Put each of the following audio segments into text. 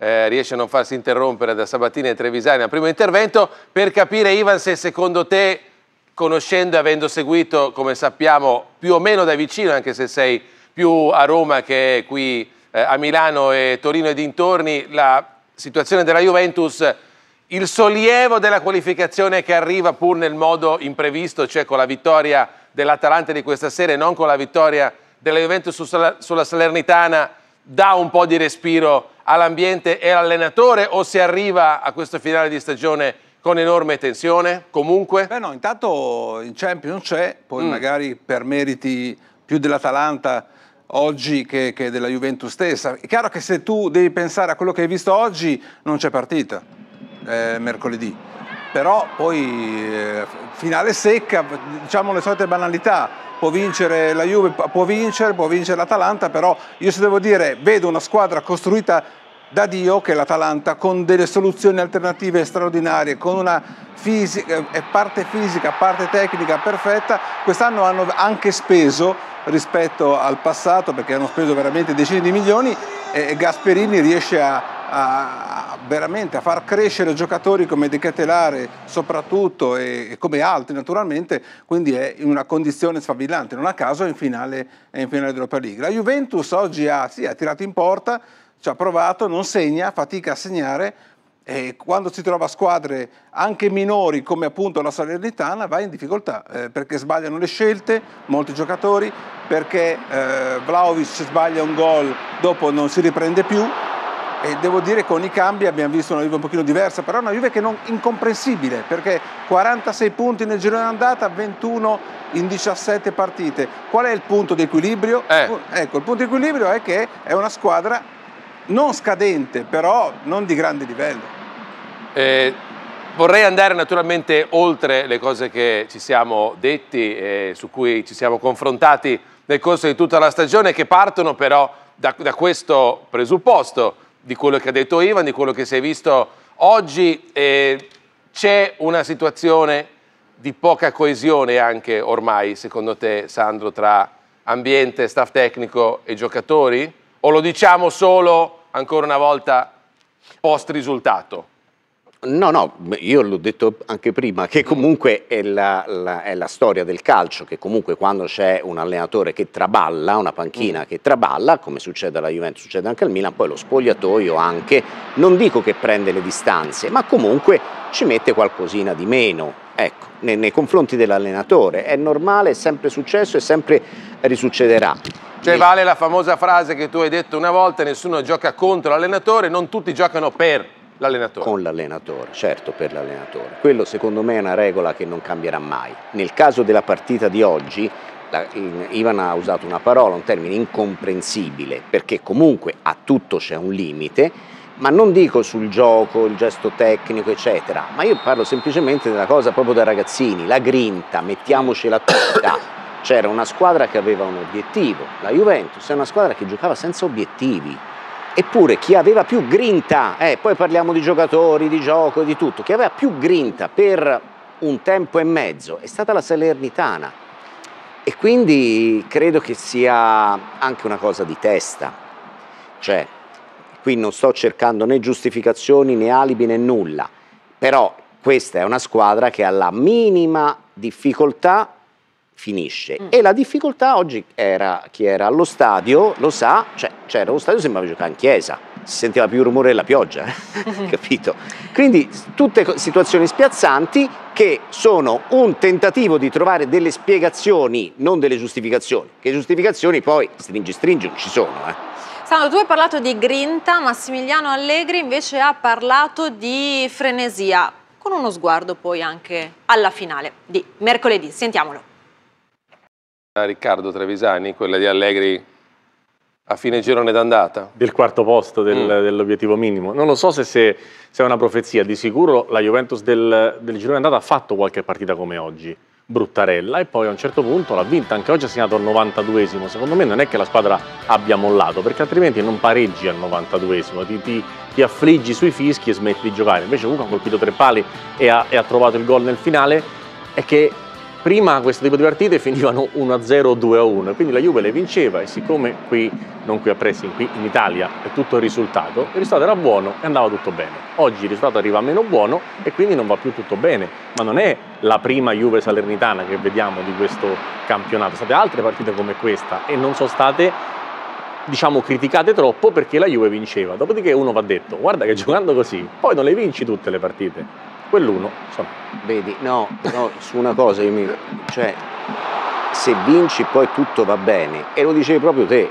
eh, riesce a non farsi interrompere da Sabatini e Trevisani al primo intervento, per capire Ivan se secondo te, conoscendo e avendo seguito, come sappiamo, più o meno da vicino, anche se sei più a Roma che qui eh, a Milano e Torino e dintorni, la situazione della Juventus, il sollievo della qualificazione che arriva pur nel modo imprevisto, cioè con la vittoria dell'Atalanta di questa sera e non con la vittoria della Juventus sulla Salernitana, dà un po' di respiro all'ambiente e all'allenatore o si arriva a questo finale di stagione con enorme tensione comunque? Beh no, intanto in Champions c'è, poi mm. magari per meriti più dell'Atalanta oggi che, che, della Juventus stessa. È chiaro che se tu devi pensare a quello che hai visto oggi non c'è partita eh, mercoledì però poi eh, finale secca, diciamo le solite banalità, può vincere la Juve, può vincere, può vincere l'Atalanta, però io se devo dire vedo una squadra costruita da Dio che è l'Atalanta con delle soluzioni alternative straordinarie, con una fisica, eh, parte fisica, parte tecnica perfetta, quest'anno hanno anche speso rispetto al passato perché hanno speso veramente decine di milioni e Gasperini riesce a, a, veramente a far crescere giocatori come De Catelare soprattutto e, e, come altri naturalmente, quindi è in una condizione sfavillante, non a caso è in finale, è in finale dell'Europa League. La Juventus oggi ha, sì, ha tirato in porta, ci ha provato, non segna, fatica a segnare, e quando si trova squadre anche minori come appunto la Salernitana va in difficoltà eh, perché sbagliano le scelte molti giocatori perché eh, Vlaovic sbaglia un gol dopo non si riprende più e devo dire che con i cambi abbiamo visto una Juve un pochino diversa, però una Juve che non incomprensibile, perché 46 punti nel giro d'andata, 21 in 17 partite. Qual è il punto di equilibrio? Eh. Ecco, il punto di equilibrio è che è una squadra non scadente, però non di grande livello. Eh, vorrei andare naturalmente oltre le cose che ci siamo detti, e su cui ci siamo confrontati nel corso di tutta la stagione, che partono però da, da questo presupposto di quello che ha detto Ivan, di quello che si è visto oggi. Eh, c'è una situazione di poca coesione anche ormai, secondo te, Sandro, tra ambiente, staff tecnico e giocatori? O lo diciamo solo, ancora una volta, post risultato? No, no, io l'ho detto anche prima, che comunque è la, la, è la, storia del calcio, che comunque quando c'è un allenatore che traballa, una panchina mm. che traballa, come succede alla Juventus, succede anche al Milan, poi lo spogliatoio anche, non dico che prende le distanze, ma comunque ci mette qualcosina di meno. Ecco, nei, nei confronti dell'allenatore è normale, è sempre successo e sempre risuccederà. Cioè vale la famosa frase che tu hai detto una volta, nessuno gioca contro l'allenatore, non tutti giocano per L'allenatore. Con l'allenatore, certo per l'allenatore. Quello secondo me è una regola che non cambierà mai. Nel caso della partita di oggi, la, in, Ivan ha usato una parola, un termine incomprensibile, perché comunque a tutto c'è un limite, ma non dico sul gioco, il gesto tecnico, eccetera, ma io parlo semplicemente della cosa proprio da ragazzini, la grinta, mettiamocela tutta. C'era una squadra che aveva un obiettivo, la Juventus è una squadra che giocava senza obiettivi Eppure chi aveva più grinta, eh, poi parliamo di giocatori, di gioco, di tutto, chi aveva più grinta per un tempo e mezzo è stata la Salernitana e quindi credo che sia anche una cosa di testa. Cioè, qui non sto cercando né giustificazioni né alibi né nulla, però questa è una squadra che alla minima difficoltà finisce. Mm. E la difficoltà oggi era chi era allo stadio, lo sa, cioè, c'era lo stadio sembrava giocare in chiesa, si sentiva più il rumore della pioggia, eh, mhm. capito? Quindi tutte situazioni spiazzanti che sono un tentativo di trovare delle spiegazioni, non delle giustificazioni, che giustificazioni poi stringi stringi non ci sono, eh. Sandro, tu hai parlato di grinta, Massimiliano Allegri invece ha parlato di frenesia, con uno sguardo poi anche alla finale di mercoledì. Sentiamolo. Riccardo Trevisani, quella di Allegri a fine girone d'andata? Del quarto posto del, mm. dell'obiettivo minimo. Non lo so se, se, se, è una profezia, di sicuro la Juventus del, del girone d'andata ha fatto qualche partita come oggi, bruttarella, e poi a un certo punto l'ha vinta, anche oggi ha segnato al 92esimo. Secondo me non è che la squadra abbia mollato, perché altrimenti non pareggi al 92esimo, ti, ti, ti affliggi sui fischi e smetti di giocare. Invece comunque ha colpito tre pali e ha, e ha trovato il gol nel finale, è che prima questo tipo di partite finivano 1-0 2-1, quindi la Juve le vinceva e siccome qui, non qui a Pressing, qui in Italia è tutto il risultato, il risultato era buono e andava tutto bene. Oggi il risultato arriva meno buono e quindi non va più tutto bene, ma non è la prima Juve salernitana che vediamo di questo campionato, sono state altre partite come questa e non sono state diciamo criticate troppo perché la Juve vinceva. Dopodiché uno va detto, guarda che giocando così, poi non le vinci tutte le partite quell'uno. Insomma. Vedi, no, no, su una cosa io mi. cioè, se vinci poi tutto va bene. E lo dicevi proprio te,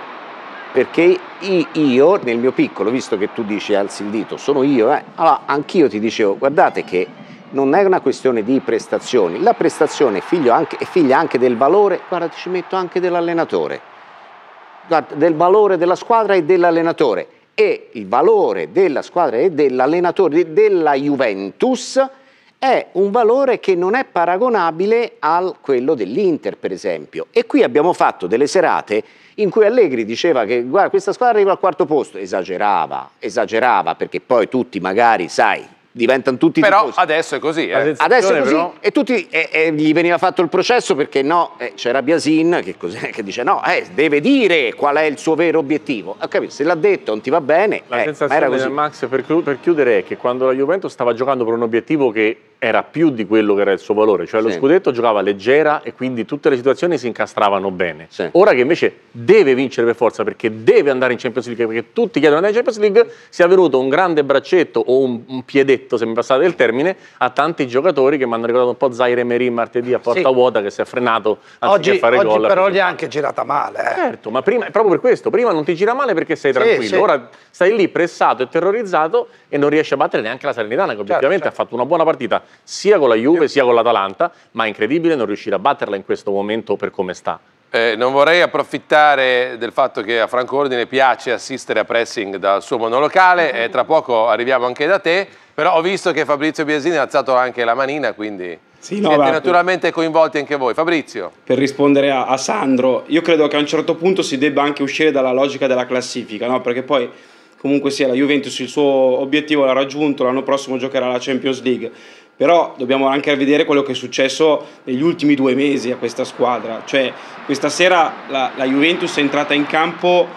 perché io nel mio piccolo, visto che tu dici alzi il dito, sono io, eh, allora anch'io ti dicevo guardate che non è una questione di prestazioni, la prestazione è, anche, è figlia anche del valore, guarda ci metto anche dell'allenatore, del valore della squadra e dell'allenatore e il valore della squadra e dell'allenatore della Juventus è un valore che non è paragonabile a quello dell'Inter, per esempio. E qui abbiamo fatto delle serate in cui Allegri diceva che guarda, questa squadra arriva al quarto posto, esagerava, esagerava, perché poi tutti magari, sai, diventano tutti però tifosi. adesso è così eh. adesso è così però... e, tutti, e, e gli veniva fatto il processo perché no eh, c'era Biasin che, che, dice no eh, deve dire qual è il suo vero obiettivo ho capito se l'ha detto non ti va bene la eh, sensazione del Max per, per, chiudere è che quando la Juventus stava giocando per un obiettivo che era più di quello che era il suo valore cioè sì. lo scudetto giocava leggera e quindi tutte le situazioni si incastravano bene sì. ora che invece deve vincere per forza perché deve andare in Champions League perché tutti chiedono di andare in Champions League sia venuto un grande braccetto o un, un piedetto detto, se mi passate il termine, a tanti giocatori che mi hanno ricordato un po' Zaire Merin martedì a porta sì. vuota che si è frenato anziché oggi, fare oggi gol. però gli è anche girata male. Eh. Certo, ma prima, proprio per questo, prima non ti gira male perché sei tranquillo, sì, sì. ora stai lì pressato e terrorizzato e non riesci a battere neanche la Salernitana che obiettivamente certo, certo. ha fatto una buona partita sia con la Juve sia con l'Atalanta, ma è incredibile non riuscire a batterla in questo momento per come sta. Eh, non vorrei approfittare del fatto che a Franco Ordine piace assistere a pressing dal suo monolocale, mm-hmm. eh, tra poco arriviamo anche da te. Però ho visto che Fabrizio Biasini ha alzato anche la manina, quindi sì, no, siete vabbè. naturalmente coinvolti anche voi. Fabrizio. Per rispondere a, a, Sandro, io credo che a un certo punto si debba anche uscire dalla logica della classifica, no? perché poi comunque sia la Juventus il suo obiettivo l'ha raggiunto, l'anno prossimo giocherà la Champions League. Però dobbiamo anche vedere quello che è successo negli ultimi due mesi a questa squadra. Cioè, questa sera la, la Juventus è entrata in campo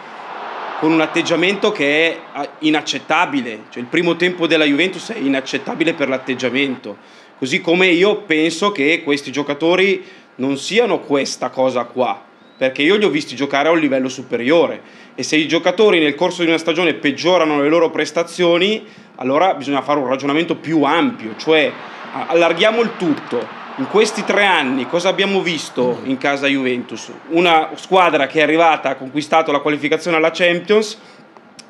con un atteggiamento che è ah, inaccettabile, cioè il primo tempo della Juventus è inaccettabile per l'atteggiamento, così come io penso che questi giocatori non siano questa cosa qua, perché io li ho visti giocare a un livello superiore e se i giocatori nel corso di una stagione peggiorano le loro prestazioni, allora bisogna fare un ragionamento più ampio, cioè allarghiamo il tutto, in questi tre anni cosa abbiamo visto in casa Juventus? Una squadra che è arrivata, ha conquistato la qualificazione alla Champions,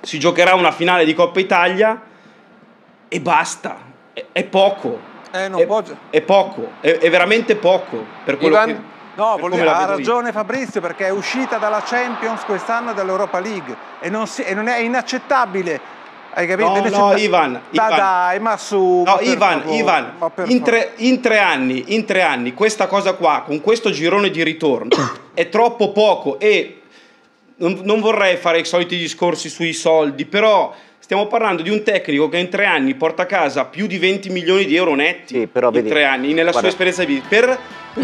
si giocherà una finale di Coppa Italia e basta, è, è poco. Eh, è, può... è, poco, è, è, veramente poco per quello Ivan... che... No, volevo, ha ragione Fabrizio perché è uscita dalla Champions quest'anno dall'Europa League e non, si, e non è inaccettabile hai capito? No, no, Ivan, da Ivan. dai, ma su. No, ma Ivan, favore, Ivan, in tre, in tre, anni, in tre anni, questa cosa qua, con questo girone di ritorno, è troppo poco e non, non vorrei fare i soliti discorsi sui soldi, però Stiamo parlando di un tecnico che in tre anni porta a casa più di 20 milioni di euro netti. Sì, però in vedi, tre anni, nella guarda. sua esperienza di vita. Per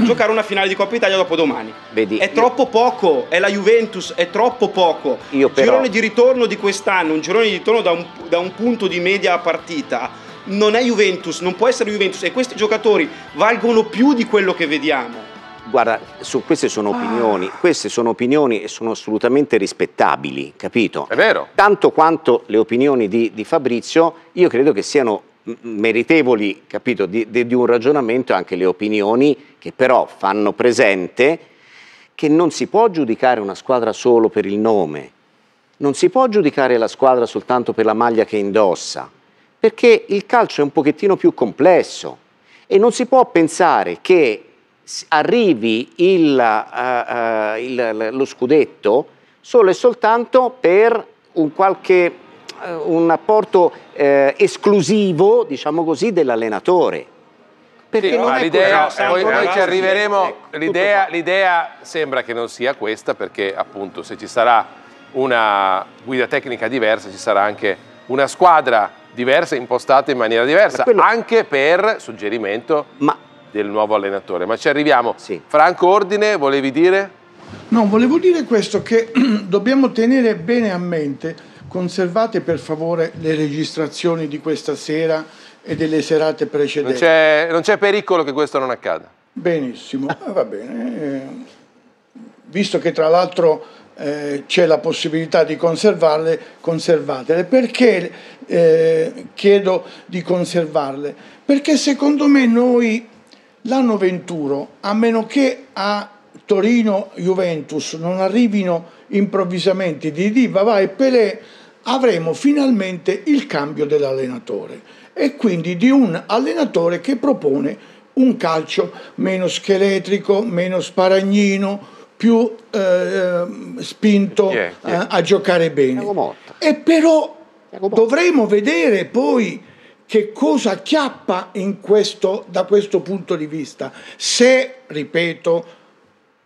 giocare una finale di Coppa Italia dopo domani. Vedi, è troppo io... poco, è la Juventus, è troppo poco. Il però... Girone di ritorno di quest'anno, un girone di ritorno da un, da un punto di media partita non è Juventus, non può essere Juventus e questi giocatori valgono più di quello che vediamo. Guarda, su, queste sono ah. opinioni, ah. queste sono opinioni e sono assolutamente rispettabili, capito? È vero. Tanto quanto le opinioni di, di Fabrizio, io credo che siano meritevoli, capito, di, di, di un ragionamento anche le opinioni che però fanno presente che non si può giudicare una squadra solo per il nome, non si può giudicare la squadra soltanto per la maglia che indossa, perché il calcio è un pochettino più complesso e non si può pensare che arrivi il, uh, uh, il, lo scudetto solo e soltanto per un qualche uh, un apporto esclusivo, diciamo così, dell'allenatore. Perché sì, non è l'idea, noi, noi ci arriveremo, ecco, l'idea, l'idea sembra che non sia questa perché appunto se ci sarà una guida tecnica diversa, ci sarà anche una squadra diversa, impostata in maniera diversa, quello... anche per suggerimento Ma del nuovo allenatore. Ma ci arriviamo. Sì. Franco Ordine, volevi dire? No, volevo dire questo, che dobbiamo tenere bene a mente, conservate per favore le registrazioni di questa sera e delle serate precedenti. Non c'è, pericolo che questo non accada. Benissimo, eh, va bene. Eh, visto che tra l'altro eh, c'è la possibilità di conservarle, conservatele. Perché eh, chiedo di conservarle? Perché secondo me noi L'anno 21, a meno che a Torino Juventus non arrivino improvvisamente Didi, Dybala e Pelé, avremo finalmente il cambio dell'allenatore e quindi di un allenatore che propone un calcio meno scheletrico, meno sparagnino, più eh, eh spinto yeah, yeah. A, a giocare bene. E però dovremo vedere poi che cosa chiappa questo, da questo punto di vista, se, ripeto,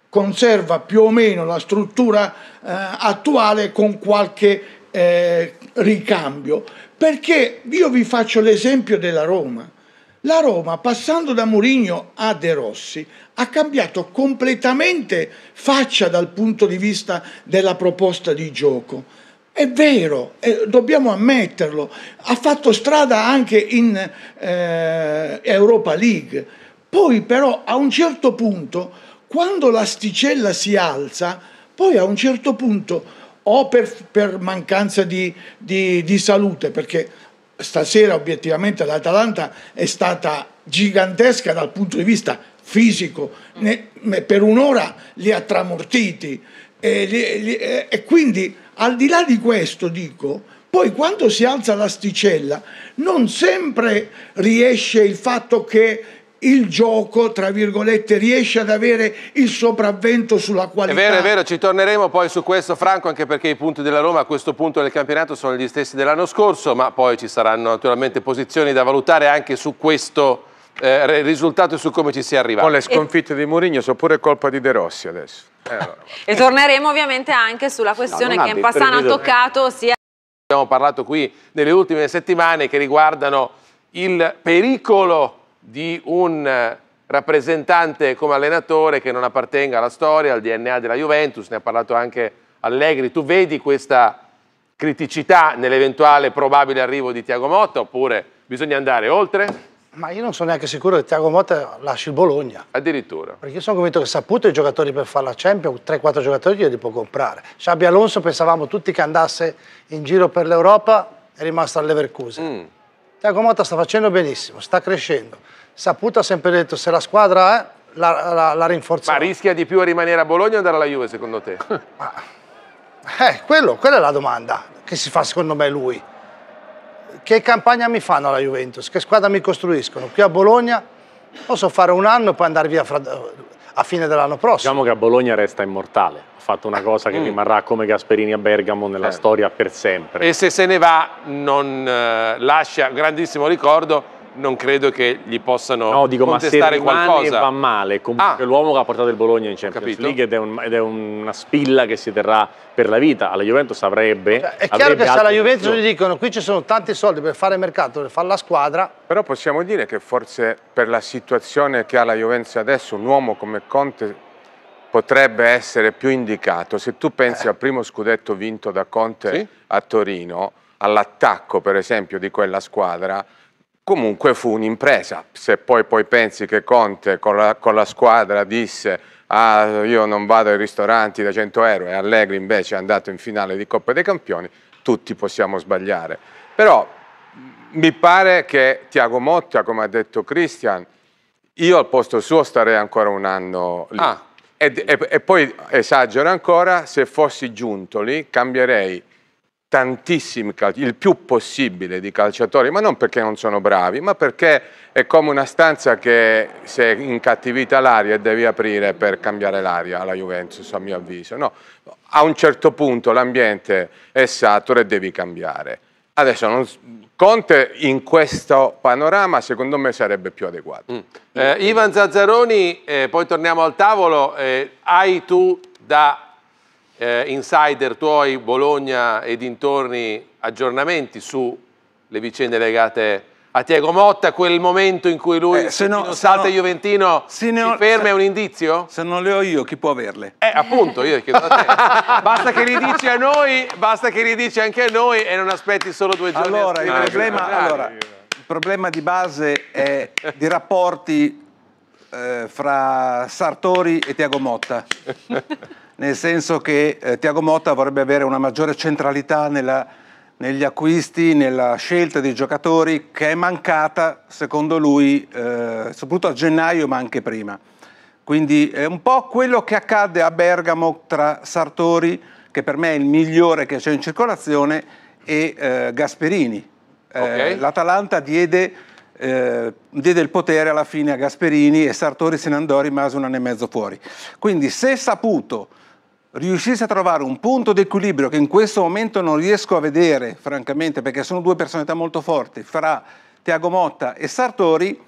conserva più o meno la struttura eh, attuale con qualche eh, ricambio. Perché io vi faccio l'esempio della Roma. La Roma, passando da Mourinho a De Rossi, ha cambiato completamente faccia dal punto di vista della proposta di gioco è vero, eh, dobbiamo ammetterlo, ha fatto strada anche in eh, Europa League. Poi però a un certo punto, quando l'asticella si alza, poi a un certo punto, o per, per mancanza di, di, di salute, perché stasera obiettivamente l'Atalanta è stata gigantesca dal punto di vista fisico, per un'ora li ha tramortiti e, li, li, e quindi al di là di questo, dico, poi quando si alza l'asticella non sempre riesce il fatto che il gioco, tra virgolette, riesce ad avere il sopravvento sulla qualità. È vero, è vero, ci torneremo poi su questo Franco, anche perché i punti della Roma a questo punto del campionato sono gli stessi dell'anno scorso, ma poi ci saranno naturalmente posizioni da valutare anche su questo eh, risultato su come ci si è arrivati. Con le sconfitte e... di Mourinho sono pure colpa di De Rossi adesso. Eh, allora. e torneremo ovviamente anche sulla questione no, che in passato ha toccato sia... Abbiamo parlato qui nelle ultime settimane che riguardano il pericolo di un rappresentante come allenatore che non appartenga alla storia, al DNA della Juventus, ne ha parlato anche Allegri. Tu vedi questa criticità nell'eventuale probabile arrivo di Tiago Motta oppure bisogna andare oltre? Ma io non sono neanche sicuro che Tiago Motta lasci il Bologna. Addirittura. Perché io sono convinto che Saputo i giocatori per fare la Champions, 3-4 giocatori glieli può comprare. Xabi Alonso pensavamo tutti che andasse in giro per l'Europa, è rimasto all'Everkusen. Mm. Tiago Motta sta facendo benissimo, sta crescendo. Saputo ha sempre detto se la squadra è, la, la, la rinforzerà. Ma rischia di più a rimanere a Bologna o andare alla Juve secondo te? Ma, eh, quello, quella è la domanda che si fa secondo me lui che campagna mi fanno alla Juventus? Che squadra mi costruiscono? Qui a Bologna posso fare un anno e poi andare via fra, a fine dell'anno prossimo. Diciamo che a Bologna resta immortale, ha fatto una cosa che mm. rimarrà come Gasperini a Bergamo nella eh. storia per sempre. E se se ne va non eh, lascia grandissimo ricordo non credo che gli possano no, dico, contestare ma se va male, comunque ah, l'uomo che ha portato il Bologna in Champions capito. League ed è, un, ed è, una spilla che si terrà per la vita. Alla Juventus avrebbe... Cioè, è chiaro che se alla Juventus gli dicono qui ci sono tanti soldi per fare mercato, per fare la squadra... Però possiamo dire che forse per la situazione che ha la Juventus adesso, un uomo come Conte potrebbe essere più indicato. Se tu pensi eh. al primo scudetto vinto da Conte sì? a Torino, all'attacco per esempio di quella squadra, comunque fu un'impresa. Se poi, poi, pensi che Conte con la, con la, squadra disse ah, io non vado ai ristoranti da 100 euro e Allegri invece è andato in finale di Coppa dei Campioni, tutti possiamo sbagliare. Però mm, mi pare che Tiago Motta, come ha detto Cristian, io al posto suo starei ancora un anno lì. Ah. E, e, e poi esagero ancora, se fossi giunto lì cambierei tantissimi calciatori, il più possibile di calciatori, ma non perché non sono bravi, ma perché è come una stanza che se è incattivita l'aria devi aprire per cambiare l'aria alla Juventus, a mio avviso. No, a un certo punto l'ambiente è saturo e devi cambiare. Adesso non, Conte in questo panorama secondo me sarebbe più adeguato. Mm. Eh, Ivan Zazzaroni, eh, poi torniamo al tavolo, eh, hai tu da eh, insider tuoi Bologna e dintorni aggiornamenti sulle vicende legate a Tiago Motta, quel momento in cui lui eh, se no, salta no, Juventino se si ferma se, è un indizio? Se non le ho io, chi può averle? Eh, appunto, io chiedo a te. basta che li dici a noi, basta che li dici anche a noi e non aspetti solo due giorni. Allora, il problema, allora il problema di base è di rapporti eh, fra Sartori e Tiago Motta. nel senso che eh, Tiago Motta vorrebbe avere una maggiore centralità nella, negli acquisti, nella scelta dei giocatori, che è mancata, secondo lui, eh, soprattutto a gennaio, ma anche prima. Quindi è un po' quello che accadde a Bergamo tra Sartori, che per me è il migliore che c'è in circolazione, e eh, Gasperini. Eh, okay. L'Atalanta diede, eh, diede, il potere alla fine a Gasperini e Sartori se ne andò, rimase un anno e mezzo fuori. Quindi se saputo riuscisse a trovare un punto di equilibrio che in questo momento non riesco a vedere, francamente, perché sono due personalità molto forti, fra Tiago Motta e Sartori,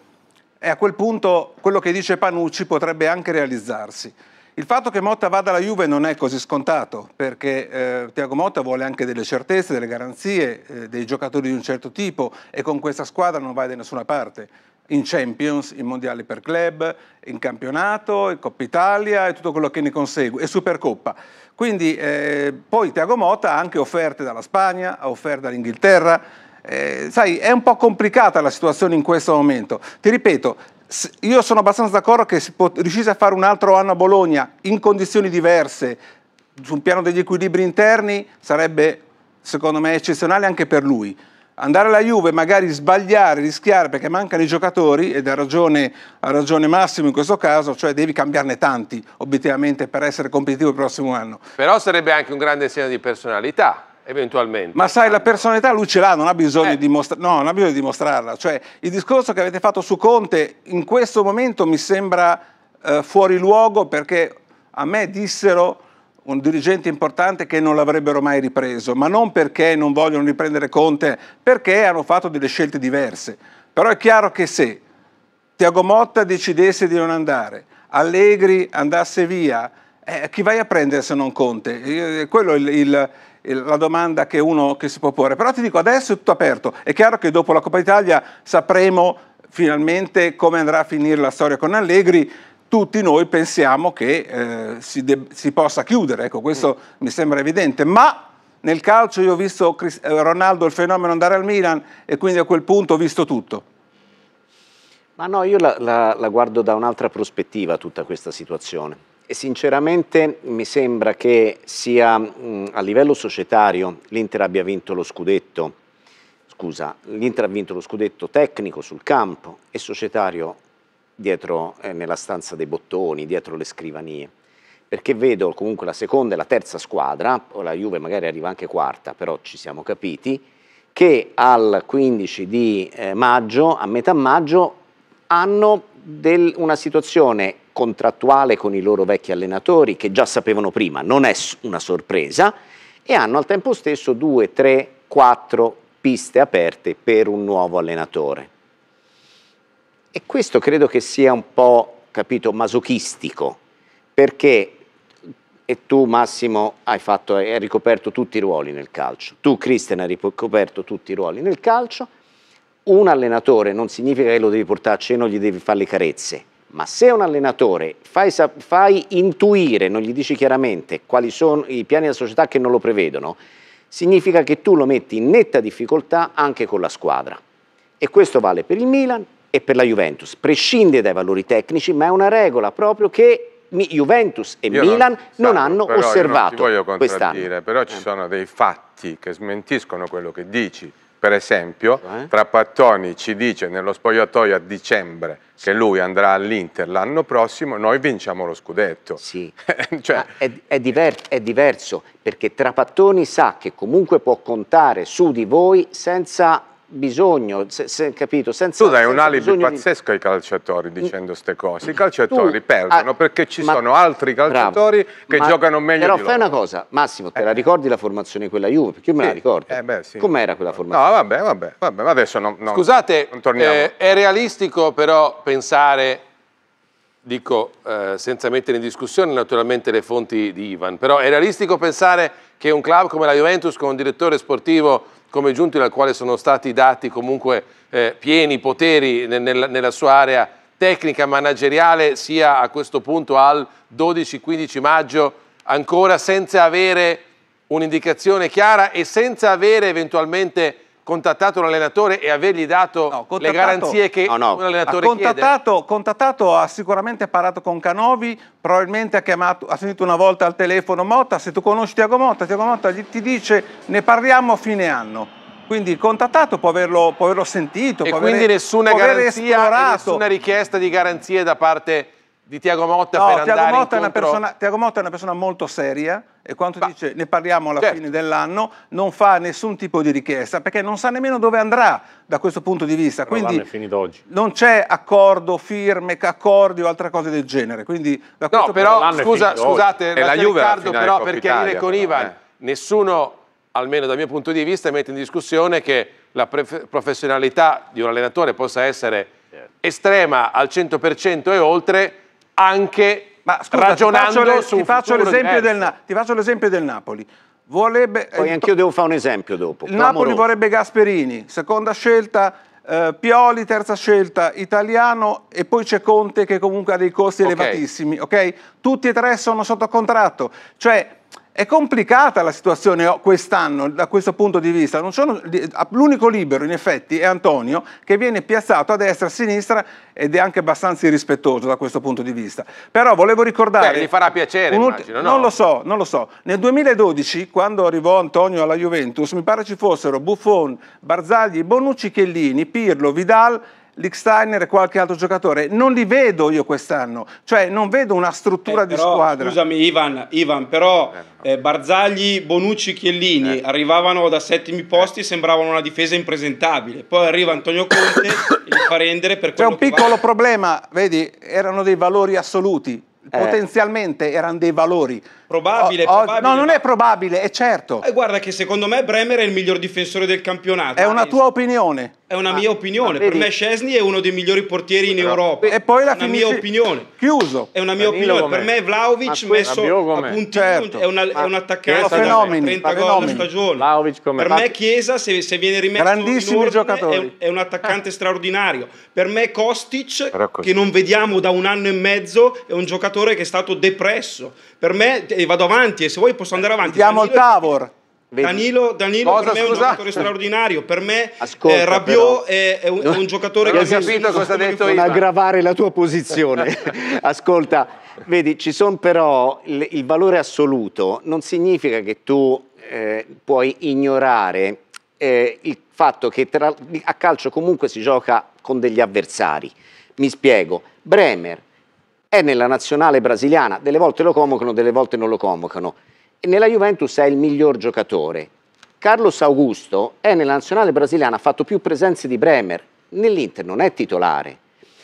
e a quel punto quello che dice Panucci potrebbe anche realizzarsi. Il fatto che Motta vada alla Juve non è così scontato, perché eh, Tiago Motta vuole anche delle certezze, delle garanzie, eh, dei giocatori di un certo tipo e con questa squadra non vai da nessuna parte in Champions, in Mondiale per club, in campionato, in Coppa Italia e tutto quello che ne consegue, e Supercoppa. Quindi eh, poi Tiago Mota ha anche offerte dalla Spagna, ha offerte dall'Inghilterra. Eh, sai, è un po' complicata la situazione in questo momento. Ti ripeto, io sono abbastanza d'accordo che se riuscisse a fare un altro anno a Bologna in condizioni diverse, sul piano degli equilibri interni, sarebbe secondo me eccezionale anche per lui andare alla Juve, magari sbagliare, rischiare perché mancano i giocatori, ed ha ragione, ragione Massimo in questo caso, cioè devi cambiarne tanti obiettivamente per essere competitivo il prossimo anno. Però sarebbe anche un grande segno di personalità eventualmente. Ma sai, la personalità lui ce l'ha, non ha bisogno, eh. di, mostra- no, non ha bisogno di dimostrarla. Cioè, il discorso che avete fatto su Conte in questo momento mi sembra eh, fuori luogo perché a me dissero un dirigente importante che non l'avrebbero mai ripreso, ma non perché non vogliono riprendere Conte, perché hanno fatto delle scelte diverse. Però è chiaro che se Tiago Motta decidesse di non andare, Allegri andasse via, eh, chi vai a prendere se non Conte? Eh, eh, quello è il, il la domanda che uno che si può porre. Però ti dico, adesso è tutto aperto. È chiaro che dopo la Coppa Italia sapremo finalmente come andrà a finire la storia con Allegri tutti noi pensiamo che eh, si, si, possa chiudere, ecco, questo mm. mi sembra evidente, ma nel calcio io ho visto Chris eh, Ronaldo il fenomeno andare al Milan e quindi a quel punto ho visto tutto. Ma no, io la, la, la guardo da un'altra prospettiva tutta questa situazione e sinceramente mi sembra che sia mh, mm, a livello societario l'Inter abbia vinto lo scudetto, scusa, l'Inter ha vinto lo scudetto tecnico sul campo e societario dietro, eh, nella stanza dei bottoni, dietro le scrivanie. Perché vedo comunque la seconda e la terza squadra, o la Juve magari arriva anche quarta, però ci siamo capiti, che al 15 di eh, maggio, a metà maggio, hanno del, una situazione contrattuale con i loro vecchi allenatori che già sapevano prima, non è una sorpresa, e hanno al tempo stesso due, tre, quattro piste aperte per un nuovo allenatore. E questo credo che sia un po', capito, masochistico, perché e tu Massimo hai, fatto, hai ricoperto tutti i ruoli nel calcio, tu Cristian hai ricoperto tutti i ruoli nel calcio, un allenatore non significa che lo devi portare a cena o gli devi fare le carezze, ma se un allenatore fai, fai intuire, non gli dici chiaramente quali sono i piani della società che non lo prevedono, significa che tu lo metti in netta difficoltà anche con la squadra. E questo vale per il Milan, e per la Juventus. Prescinde dai valori tecnici, ma è una regola proprio che Juventus e io Milan non, non hanno però osservato quest'anno. voglio contraddire, però ci eh. sono dei fatti che smentiscono quello che dici. Per esempio, eh? Cioè? Trappattoni ci dice nello spogliatoio a dicembre sì. che lui andrà all'Inter l'anno prossimo, noi vinciamo lo scudetto. Sì, cioè... è, è, diver è, diverso, perché Trapattoni sa che comunque può contare su di voi senza bisogno, se, se, capito? Senza, tu dai un alibi pazzesco di... ai calciatori dicendo queste cose. I calciatori tu, perdono ah, perché ci ma, sono altri calciatori bravo, che ma, giocano meglio però di Però fai una cosa, Massimo, te eh. la ricordi la formazione quella Juve? Perché io me sì. la ricordo. Eh beh, sì. Com'era quella formazione? No, vabbè, vabbè, vabbè adesso non, non Scusate, non eh, è realistico però pensare dico eh, senza mettere in discussione naturalmente le fonti di Ivan, però è realistico pensare che un club come la Juventus, con un direttore sportivo come Giunti, al quale sono stati dati comunque eh, pieni poteri nel, nel, nella sua area tecnica, manageriale, sia a questo punto al 12-15 maggio ancora senza avere un'indicazione chiara e senza avere eventualmente contattato l'allenatore e avergli dato no, le garanzie che no, no. un allenatore ha contattato, chiede? Contattato ha sicuramente parlato con Canovi, probabilmente ha, chiamato, ha sentito una volta al telefono Motta, se tu conosci Tiago Motta, Tiago Motta gli, ti dice ne parliamo a fine anno. Quindi il contattato può averlo, può averlo sentito. E quindi avere, nessuna garanzia, nessuna richiesta di garanzie da parte di Tiago Motta no, per Tiago andare Motta incontro... persona, Tiago Motta è una persona molto seria e quanto bah, dice ne parliamo alla certo. fine dell'anno, non fa nessun tipo di richiesta perché non sa nemmeno dove andrà da questo punto di vista. Però Quindi è finito oggi. non c'è accordo, firme, accordi o altre cose del genere. Quindi, da no, però scusa, scusate, la Juve Riccardo, però per chiarire con però, Ivan, eh. nessuno, almeno dal mio punto di vista, mette in discussione che la professionalità di un allenatore possa essere certo. estrema al 100% e oltre anche ma, scusa, ragionando ti faccio, ti faccio l'esempio del, ti faccio l'esempio del Napoli. Vorrebbe, eh, Poi anch'io devo fare un esempio dopo. Il Clamoroso. Napoli vorrebbe Gasperini, seconda scelta, eh, Pioli, terza scelta, Italiano e poi c'è Conte che comunque ha dei costi okay. elevatissimi. Okay? Tutti e tre sono sotto contratto. Cioè è complicata la situazione oh, quest'anno da questo punto di vista. l'unico libero, in effetti, è Antonio, che viene piazzato a destra e a sinistra ed è anche abbastanza irrispettoso da questo punto di vista. Però volevo ricordare... Beh, gli farà piacere, immagino, no? Non lo so, non lo so. Nel 2012, quando arrivò Antonio alla Juventus, mi pare ci fossero Buffon, Barzagli, Bonucci, Chiellini, Pirlo, Vidal Licksteiner e qualche altro giocatore. Non li vedo io quest'anno, cioè non vedo una struttura eh, però, di squadra. Scusami Ivan, Ivan però eh, eh, Barzagli, Bonucci, Chiellini eh. arrivavano da settimi posti, e sembravano una difesa impresentabile. Poi arriva Antonio Conte e li fa rendere per quello C'è un piccolo problema, vedi, erano dei valori assoluti, eh. potenzialmente erano dei valori Probabile, o, o, probabile No, non è probabile, è certo. Eh, guarda che secondo me Bremer è il miglior difensore del campionato. È una tua opinione. È una ah, mia opinione. Per me Scesni è uno dei migliori portieri in Europa. E poi la finisce... mia opinione. Chiuso. È una mia Danilo opinione. Per me Vlaovic messo a puntino certo. è, una, è un attaccante da 30 gol a stagione. Vlaovic per me Chiesa se, se viene rimesso Grandissimi in ordine è, è, un attaccante straordinario. Per me Kostic che non vediamo da un anno e mezzo è un giocatore che è stato depresso. Per me e vado avanti e se vuoi posso andare avanti. Diamo il Tavor. Danilo, Danilo cosa, per me è un scusa? giocatore straordinario, per me eh, Ascolta, eh, Rabiot è, è, un, un, giocatore che... Hai capito cosa ha detto Non aggravare la tua posizione. Ascolta, vedi, ci sono però il, il, valore assoluto, non significa che tu eh, puoi ignorare eh, il fatto che tra, a calcio comunque si gioca con degli avversari. Mi spiego, Bremer è nella nazionale brasiliana, delle volte lo convocano, delle volte non lo convocano. E nella Juventus è il miglior giocatore. Carlos Augusto è nella nazionale brasiliana, ha fatto più presenze di Bremer, nell'Inter non è titolare.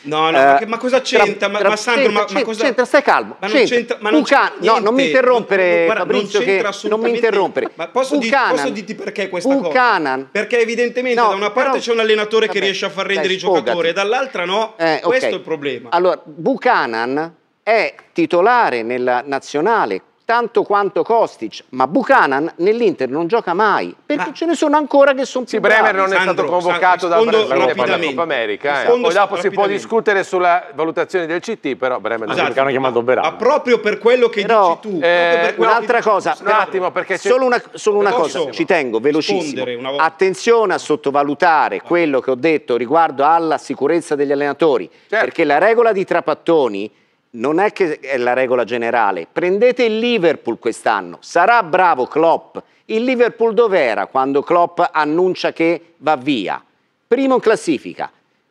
No, no, eh, ma cosa c'entra? Ma, ma, Sandro, ma, ma cosa c'entra? Stai calmo. Ma non c'entra, ma non Pucana, no, non mi interrompere, non, Fabrizio, non, non mi interrompere. Ma posso, di, posso dirti perché questa Buchanan. cosa? Perché evidentemente no, da una parte però, c'è un allenatore vabbè, che riesce a far rendere dai, i giocatori e dall'altra no. Eh, okay. Questo è il problema. Allora, Buchanan è titolare nella nazionale tanto quanto Kostic, ma Buchanan nell'Inter non gioca mai, perché ma... ce ne sono ancora che sono più Sì, Bremer non Sandro, è stato convocato Sandro, da Bremer per la Coppa America, eh. poi dopo si può discutere sulla valutazione del CT, però Bremer esatto. non hanno chiamato Berardi. Ma proprio per quello che però, dici tu, eh, un'altra cosa, un attimo perché solo una, solo una cosa, ci tengo velocissimo. Attenzione a sottovalutare quello che ho detto riguardo alla sicurezza degli allenatori, certo. perché la regola di Trapattoni non è che è la regola generale. Prendete il Liverpool quest'anno, sarà bravo Klopp. Il Liverpool dov'era quando Klopp annuncia che va via? Primo in classifica,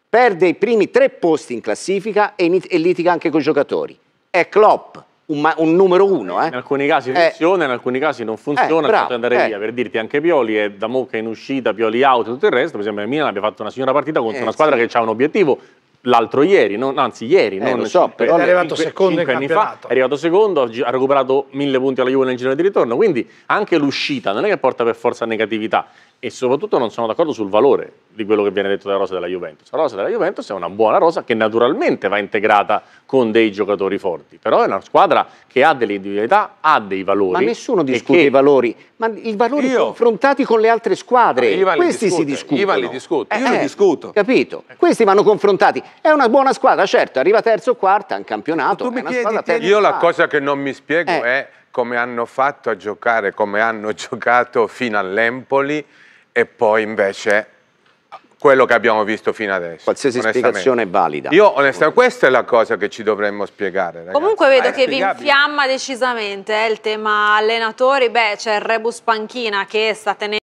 perde i primi tre posti in classifica e, e litiga anche con i giocatori. È Klopp. Un, un, numero uno. Eh. In alcuni casi eh. funziona, in alcuni casi non funziona, eh, bravo, andare eh. via. Per dirti anche Pioli è da Mocca in uscita, Pioli out e tutto il resto. Per esempio a Milan abbia fatto una signora partita contro eh, una squadra sì. che ha un obiettivo, l'altro ieri, non, anzi ieri, eh, non lo so, cinque, però è arrivato cinque, secondo cinque anni fa, è arrivato secondo, ha recuperato mille punti alla Juve nel giro di ritorno, quindi anche l'uscita non è che porta per forza negatività, e soprattutto non sono d'accordo sul valore di quello che viene detto della rosa della Juventus. La rosa della Juventus è una buona rosa che naturalmente va integrata con dei giocatori forti, però è una squadra che ha delle individualità, ha dei valori. Ma nessuno discute che... i valori, ma i valori io... confrontati con le altre squadre, questi discute, si discutono. Ivan li discute, eh, io li eh, discuto. Capito? Questi vanno confrontati. È una buona squadra, certo, arriva terzo o quarta in campionato, chiedi, Io la cosa che non mi spiego eh. è come hanno fatto a giocare, come hanno giocato fino all'Empoli, e poi invece quello che abbiamo visto fino adesso. Qualsiasi spiegazione è valida. Io onestamente, questa è la cosa che ci dovremmo spiegare. Ragazzi. Comunque vedo che vi infiamma decisamente eh, il tema allenatori, beh c'è il rebus panchina che sta tenendo...